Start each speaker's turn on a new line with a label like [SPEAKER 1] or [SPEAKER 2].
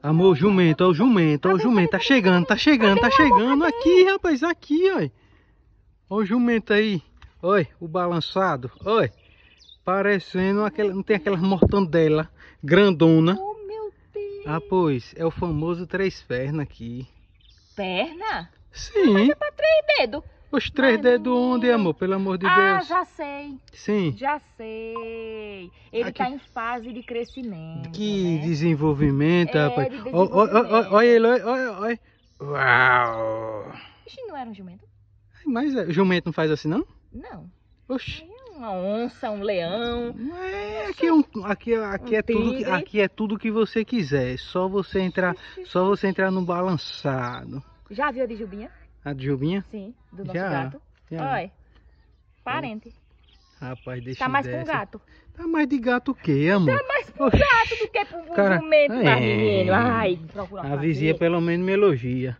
[SPEAKER 1] Amor, jumento, ó, o jumento, ó, o jumento. Tá chegando, tá chegando, tá chegando. Aqui, rapaz, aqui, ó. Ó o jumento aí. Oi, o balançado. Oi. Parecendo aquela. Não tem aquela mortandela grandona. Oh, meu Deus. Ah, pois. É o famoso três pernas aqui.
[SPEAKER 2] Perna?
[SPEAKER 1] Sim. Olha é pra três dedos. Os três Mas dedos onde, amor? Pelo amor de ah, Deus. Ah,
[SPEAKER 3] já sei. Sim. Já sei. Ele está em fase de crescimento.
[SPEAKER 1] Que né? desenvolvimento, é, rapaz. Olha ele, olha, olha. Uau!
[SPEAKER 3] Ixi, não era um jumento?
[SPEAKER 2] Mas é,
[SPEAKER 1] jumento não faz assim, não?
[SPEAKER 2] Não. Oxi. É uma onça, um leão. É, aqui
[SPEAKER 1] é, um, aqui, é, aqui um é tudo, aqui é tudo que você quiser. É só você entrar, só você entrar no balançado.
[SPEAKER 2] Já viu a de jubinha?
[SPEAKER 1] A Juvinha? Sim,
[SPEAKER 2] do nosso já, gato. Já. Olha, parente.
[SPEAKER 1] Rapaz,
[SPEAKER 4] deixa Tá mais com um gato. Tá mais de gato o quê, amor? Tá
[SPEAKER 2] mais com gato do que pra um jumento, é, Ai, procura A vizinha
[SPEAKER 4] pelo menos me elogia.